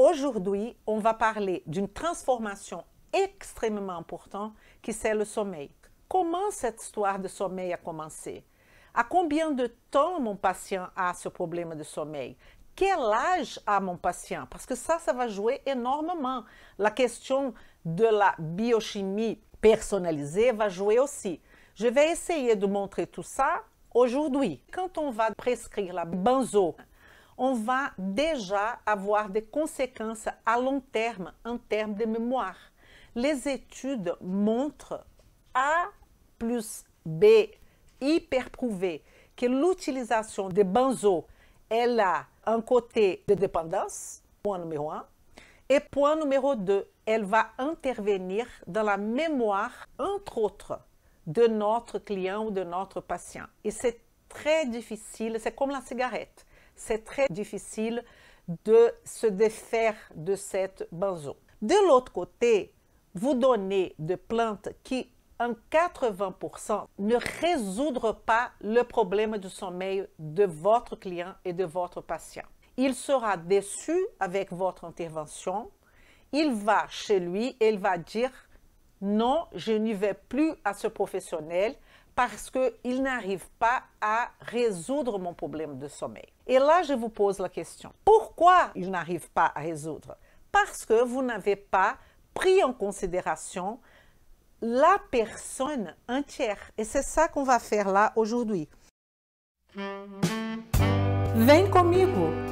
Aujourd'hui, on va parler d'une transformation extrêmement importante qui c'est le sommeil. Comment cette histoire de sommeil a commencé? À combien de temps mon patient a ce problème de sommeil? Quel âge a mon patient? Parce que ça, ça va jouer énormément. La question de la biochimie personnalisée va jouer aussi. Je vais essayer de montrer tout ça aujourd'hui. Quand on va prescrire la benzo, on va déjà avoir des conséquences à long terme en termes de mémoire. Les études montrent A plus B, hyper prouvé, que l'utilisation des benzo elle a un côté de dépendance, point numéro un, et point numéro deux, elle va intervenir dans la mémoire, entre autres, de notre client ou de notre patient. Et c'est très difficile, c'est comme la cigarette c'est très difficile de se défaire de cette benzo. De l'autre côté, vous donnez des plantes qui, en 80%, ne résoudront pas le problème du sommeil de votre client et de votre patient. Il sera déçu avec votre intervention. Il va chez lui et il va dire non, je n'y vais plus à ce professionnel parce qu'il n'arrive pas à résoudre mon problème de sommeil. Et là, je vous pose la question. Pourquoi il n'arrive pas à résoudre Parce que vous n'avez pas pris en considération la personne entière. Et c'est ça qu'on va faire là aujourd'hui. Vem comigo!